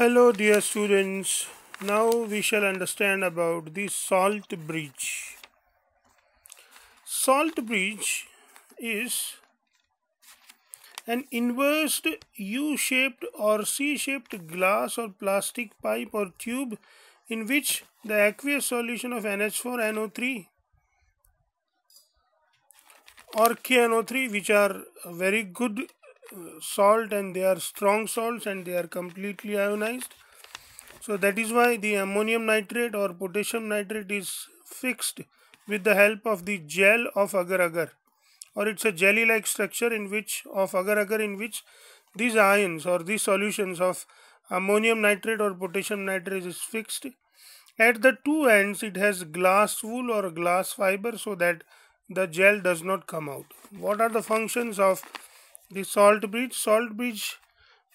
Hello dear students, now we shall understand about the salt bridge. Salt bridge is an inverted U-shaped or C-shaped glass or plastic pipe or tube in which the aqueous solution of NH4NO3 or KNO3 which are very good salt and they are strong salts and they are completely ionized so that is why the ammonium nitrate or potassium nitrate is fixed with the help of the gel of agar agar or it's a jelly like structure in which of agar agar in which these ions or these solutions of ammonium nitrate or potassium nitrate is fixed at the two ends it has glass wool or glass fiber so that the gel does not come out what are the functions of the salt bridge salt bridge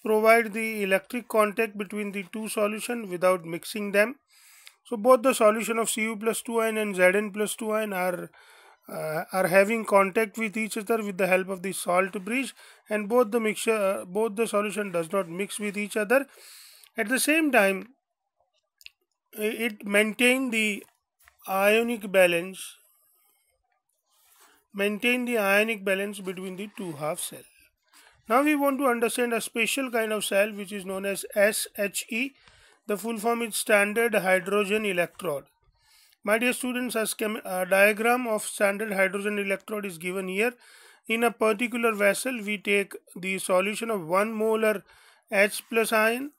provide the electric contact between the two solution without mixing them so both the solution of cu plus ion and zn plus ion are uh, are having contact with each other with the help of the salt bridge and both the mixture uh, both the solution does not mix with each other at the same time it maintain the ionic balance maintain the ionic balance between the two half cells now we want to understand a special kind of cell which is known as SHE. The full form is standard hydrogen electrode. My dear students, a uh, diagram of standard hydrogen electrode is given here. In a particular vessel, we take the solution of 1 molar H plus ion.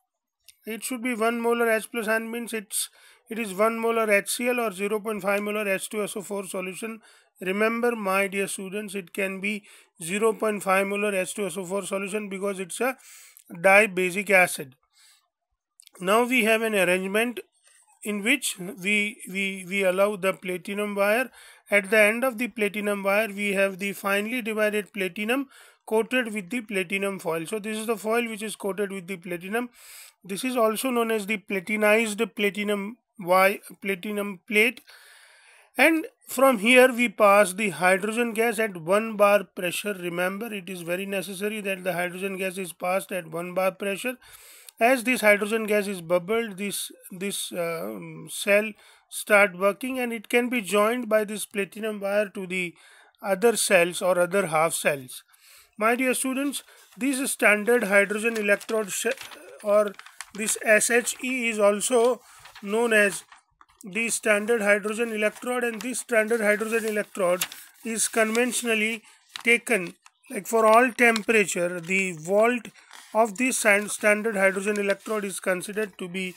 It should be 1 molar H plus ion means it's it is 1 molar HCl or 0.5 molar H2SO4 solution Remember my dear students, it can be 0.5 molar H2SO4 solution because it's a dibasic acid. Now we have an arrangement in which we, we, we allow the platinum wire. At the end of the platinum wire, we have the finely divided platinum coated with the platinum foil. So this is the foil which is coated with the platinum. This is also known as the platinized platinum wire, platinum plate. And from here we pass the hydrogen gas at 1 bar pressure. Remember it is very necessary that the hydrogen gas is passed at 1 bar pressure. As this hydrogen gas is bubbled, this, this uh, cell start working and it can be joined by this platinum wire to the other cells or other half cells. My dear students, this standard hydrogen electrode or this SHE is also known as the standard hydrogen electrode and this standard hydrogen electrode is conventionally taken like for all temperature the volt of this standard hydrogen electrode is considered to be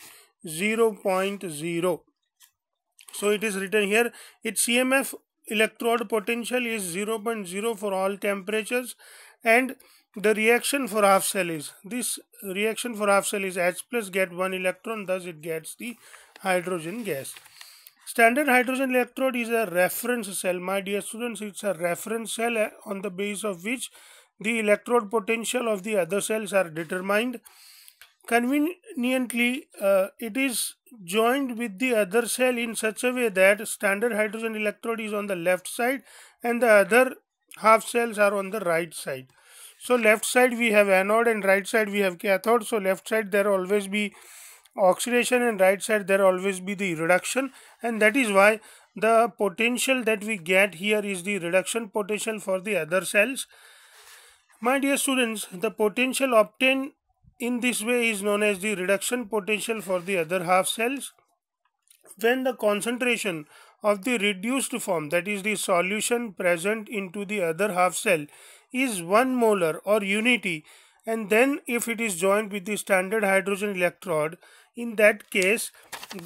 0, 0.0 so it is written here its cmf electrode potential is 0, 0.0 for all temperatures and the reaction for half cell is this reaction for half cell is h plus get one electron thus it gets the hydrogen gas. Standard hydrogen electrode is a reference cell. My dear students, it's a reference cell on the base of which the electrode potential of the other cells are determined. Conveniently, uh, it is joined with the other cell in such a way that standard hydrogen electrode is on the left side and the other half cells are on the right side. So left side we have anode and right side we have cathode. So left side there always be oxidation and right side there always be the reduction and that is why the potential that we get here is the reduction potential for the other cells. My dear students, the potential obtained in this way is known as the reduction potential for the other half cells. When the concentration of the reduced form that is the solution present into the other half cell is 1 molar or unity and then if it is joined with the standard hydrogen electrode in that case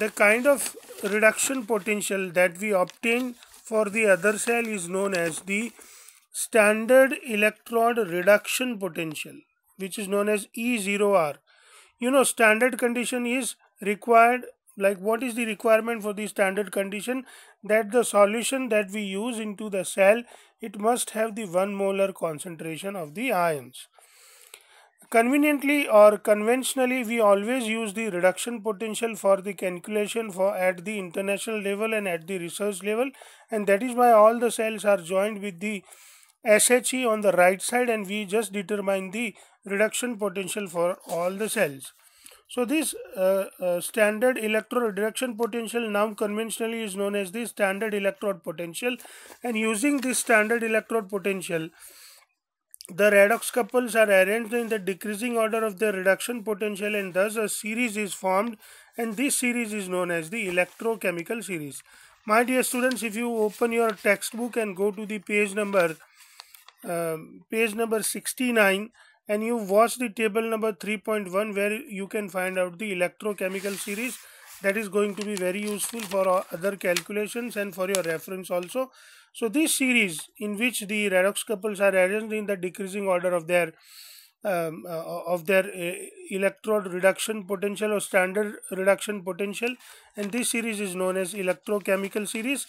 the kind of reduction potential that we obtain for the other cell is known as the standard electrode reduction potential which is known as E0R. You know standard condition is required like what is the requirement for the standard condition that the solution that we use into the cell it must have the 1 molar concentration of the ions. Conveniently or conventionally, we always use the reduction potential for the calculation for at the international level and at the research level and that is why all the cells are joined with the SHE on the right side and we just determine the reduction potential for all the cells. So this uh, uh, standard electrode reduction potential now conventionally is known as the standard electrode potential and using this standard electrode potential the redox couples are arranged in the decreasing order of their reduction potential and thus a series is formed and this series is known as the electrochemical series. My dear students, if you open your textbook and go to the page number um, page number 69 and you watch the table number 3.1 where you can find out the electrochemical series that is going to be very useful for other calculations and for your reference also. So this series in which the redox couples are arranged in the decreasing order of their um, uh, of their uh, electrode reduction potential or standard reduction potential and this series is known as electrochemical series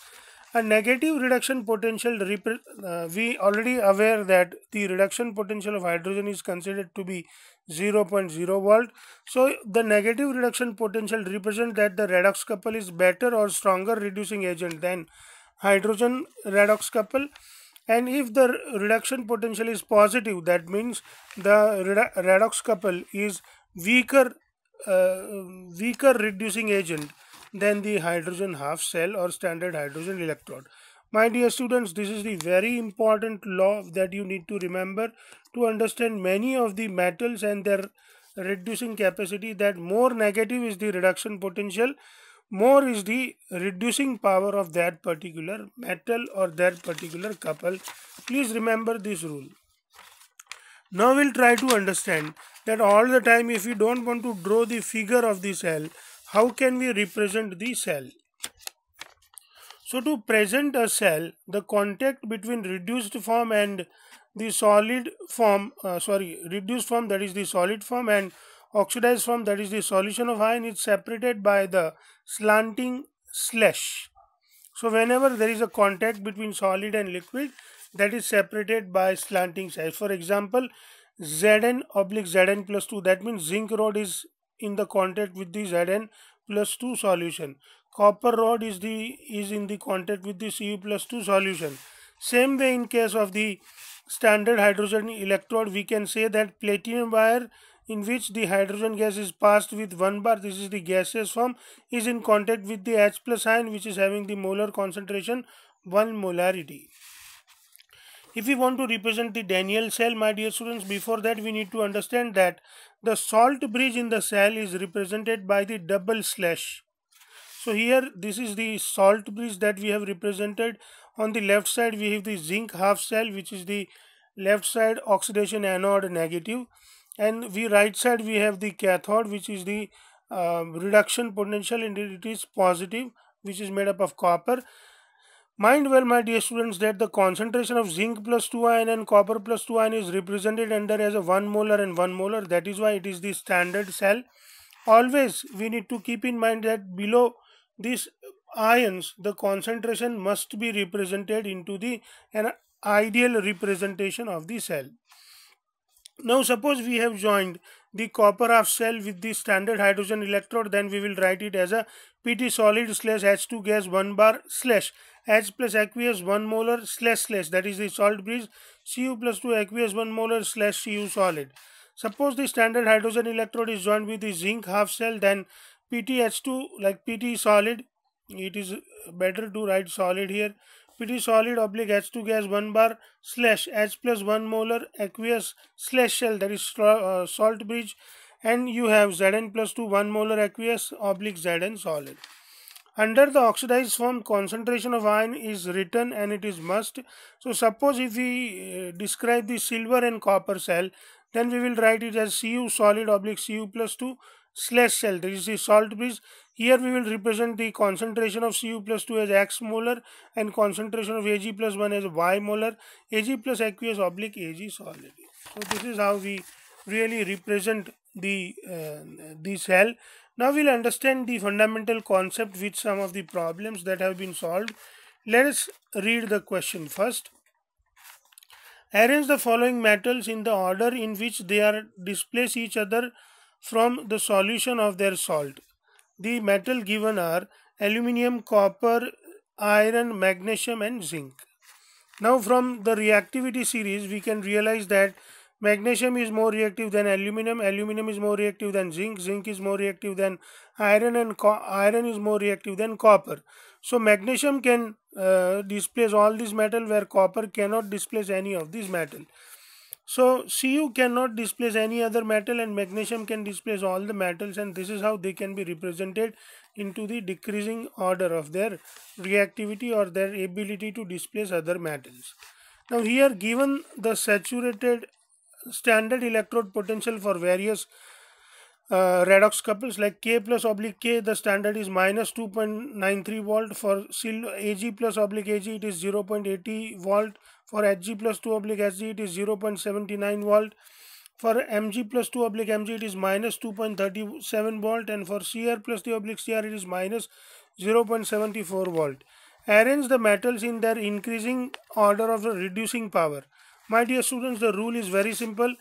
a negative reduction potential uh, we already aware that the reduction potential of hydrogen is considered to be 0.0 volt so the negative reduction potential represents that the redox couple is better or stronger reducing agent than hydrogen redox couple and if the reduction potential is positive that means the redox couple is weaker uh, weaker reducing agent than the hydrogen half cell or standard hydrogen electrode my dear students this is the very important law that you need to remember to understand many of the metals and their reducing capacity that more negative is the reduction potential more is the reducing power of that particular metal or that particular couple please remember this rule now we'll try to understand that all the time if we don't want to draw the figure of the cell how can we represent the cell so to present a cell the contact between reduced form and the solid form uh, sorry reduced form that is the solid form and oxidized form that is the solution of iron is separated by the slanting slash. So whenever there is a contact between solid and liquid that is separated by slanting slash. For example, Zn oblique Zn plus 2 that means zinc rod is in the contact with the Zn plus 2 solution. Copper rod is the is in the contact with the Cu plus 2 solution. Same way in case of the standard hydrogen electrode we can say that platinum wire in which the hydrogen gas is passed with 1 bar this is the gaseous form is in contact with the H plus ion which is having the molar concentration 1 molarity. If we want to represent the Daniel cell my dear students before that we need to understand that the salt bridge in the cell is represented by the double slash. So here this is the salt bridge that we have represented. On the left side we have the zinc half cell which is the left side oxidation anode negative and we right side we have the cathode which is the uh, reduction potential and it is positive which is made up of copper mind well my dear students that the concentration of zinc plus 2 ion and copper plus 2 ion is represented under as a 1 molar and 1 molar that is why it is the standard cell always we need to keep in mind that below these ions the concentration must be represented into the an ideal representation of the cell now suppose we have joined the copper half cell with the standard hydrogen electrode then we will write it as a PT solid slash H2 gas 1 bar slash H plus aqueous 1 molar slash slash that is the salt bridge Cu plus 2 aqueous 1 molar slash Cu solid. Suppose the standard hydrogen electrode is joined with the zinc half cell then H 2 like PT solid it is better to write solid here Pd solid oblique H2 gas 1 bar slash H plus 1 molar aqueous slash shell that is uh, salt bridge and you have Zn plus 2 1 molar aqueous oblique Zn solid. Under the oxidized form concentration of iron is written and it is must. So suppose if we uh, describe the silver and copper cell then we will write it as Cu solid oblique Cu plus 2 slash cell. This is salt bridge. Here we will represent the concentration of Cu plus 2 as X molar and concentration of Ag plus 1 as Y molar. Ag plus aqueous oblique Ag solid. So this is how we really represent the, uh, the cell. Now we'll understand the fundamental concept with some of the problems that have been solved. Let us read the question first. Arrange the following metals in the order in which they are displace each other from the solution of their salt. The metal given are aluminium, copper, iron, magnesium and zinc. Now from the reactivity series we can realize that magnesium is more reactive than aluminum, aluminum is more reactive than zinc, zinc is more reactive than iron and iron is more reactive than copper. So magnesium can uh, displace all these metal where copper cannot displace any of these metals. So Cu cannot displace any other metal and magnesium can displace all the metals and this is how they can be represented into the decreasing order of their reactivity or their ability to displace other metals. Now here given the saturated standard electrode potential for various uh, redox couples like K plus oblique K the standard is minus 2.93 volt for AG plus oblique AG it is 0.80 volt for HG plus 2 oblique HG it is 0.79 volt for mg plus 2 oblique mg it is minus 2.37 volt and for cr plus 2 oblique cr it is minus 0.74 volt arrange the metals in their increasing order of reducing power my dear students the rule is very simple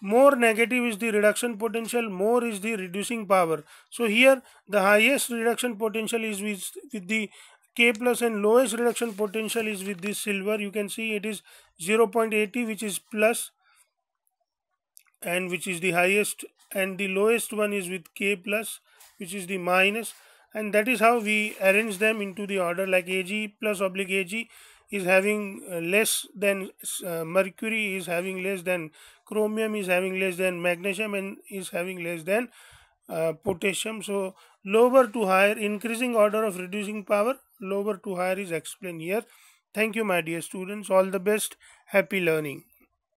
more negative is the reduction potential more is the reducing power so here the highest reduction potential is with, with the k plus and lowest reduction potential is with this silver you can see it is 0.80 which is plus and which is the highest and the lowest one is with k plus which is the minus and that is how we arrange them into the order like ag plus oblique ag is having uh, less than uh, mercury is having less than chromium is having less than magnesium and is having less than uh, potassium so lower to higher increasing order of reducing power lower to higher is explained here thank you my dear students all the best happy learning